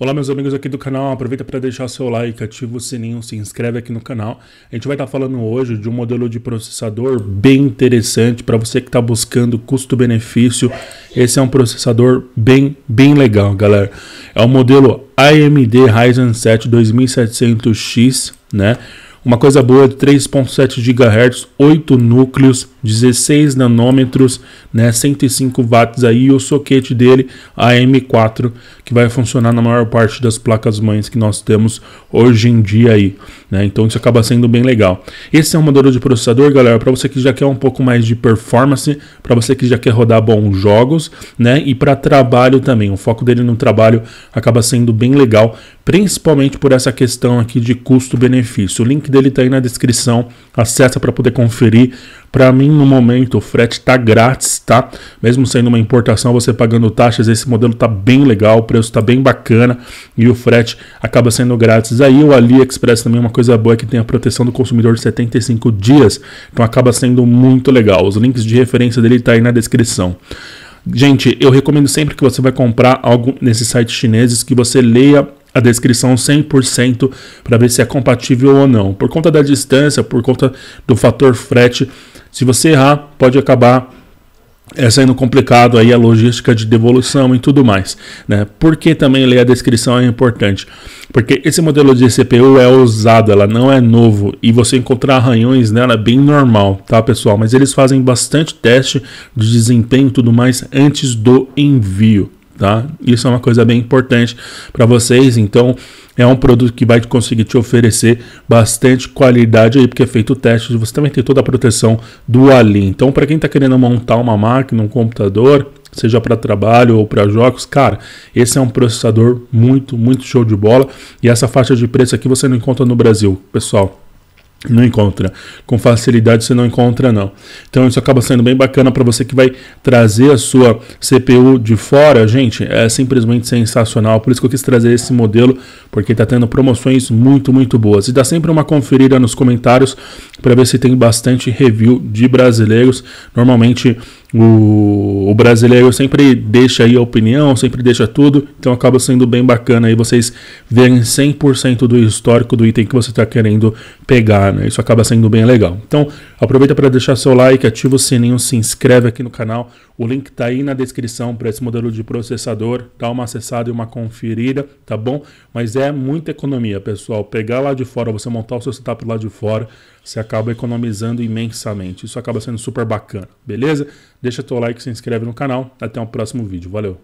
Olá meus amigos aqui do canal, aproveita para deixar seu like, ativa o sininho, se inscreve aqui no canal. A gente vai estar tá falando hoje de um modelo de processador bem interessante para você que está buscando custo-benefício. Esse é um processador bem, bem legal, galera. É o modelo AMD Ryzen 7 2700X, né? Uma coisa boa de 3.7 GHz, 8 núcleos, 16 nanômetros, né? 105 watts aí e o soquete dele a M4 que vai funcionar na maior parte das placas mães que nós temos hoje em dia aí, né? Então isso acaba sendo bem legal. Esse é um modelo de processador, galera, para você que já quer um pouco mais de performance, para você que já quer rodar bons jogos, né? E para trabalho também. O foco dele no trabalho acaba sendo bem legal, principalmente por essa questão aqui de custo-benefício. O link dele tá aí na descrição, acessa para poder conferir para mim, no momento, o frete tá grátis, tá? Mesmo sendo uma importação, você pagando taxas, esse modelo tá bem legal, o preço tá bem bacana e o frete acaba sendo grátis. Aí o AliExpress também é uma coisa boa é que tem a proteção do consumidor de 75 dias, então acaba sendo muito legal. Os links de referência dele tá aí na descrição. Gente, eu recomendo sempre que você vai comprar algo nesses sites chineses que você leia a descrição 100% para ver se é compatível ou não. Por conta da distância, por conta do fator frete, se você errar, pode acabar é eh, sendo complicado aí a logística de devolução e tudo mais, né? Porque também ler a descrição é importante, porque esse modelo de CPU é usado, ela não é novo e você encontrar arranhões nela é bem normal, tá, pessoal? Mas eles fazem bastante teste de desempenho e tudo mais antes do envio, tá? Isso é uma coisa bem importante para vocês, então é um produto que vai conseguir te oferecer bastante qualidade aí, porque é feito teste, você também tem toda a proteção do Ali. Então, para quem está querendo montar uma máquina, um computador, seja para trabalho ou para jogos, cara, esse é um processador muito, muito show de bola e essa faixa de preço aqui você não encontra no Brasil, pessoal. Não encontra. Com facilidade você não encontra, não. Então isso acaba sendo bem bacana para você que vai trazer a sua CPU de fora. Gente, é simplesmente sensacional. Por isso que eu quis trazer esse modelo, porque está tendo promoções muito, muito boas. E dá sempre uma conferida nos comentários para ver se tem bastante review de brasileiros. Normalmente o, o, brasileiro sempre deixa aí a opinião, sempre deixa tudo, então acaba sendo bem bacana aí vocês verem 100% do histórico do item que você está querendo pegar, né? Isso acaba sendo bem legal. Então aproveita para deixar seu like, ativa o sininho, se inscreve aqui no canal. O link está aí na descrição para esse modelo de processador, dá uma acessada e uma conferida, tá bom? Mas é muita economia, pessoal. Pegar lá de fora, você montar o seu setup lá de fora você acaba economizando imensamente. Isso acaba sendo super bacana, beleza? Deixa teu like, se inscreve no canal. Até o próximo vídeo. Valeu!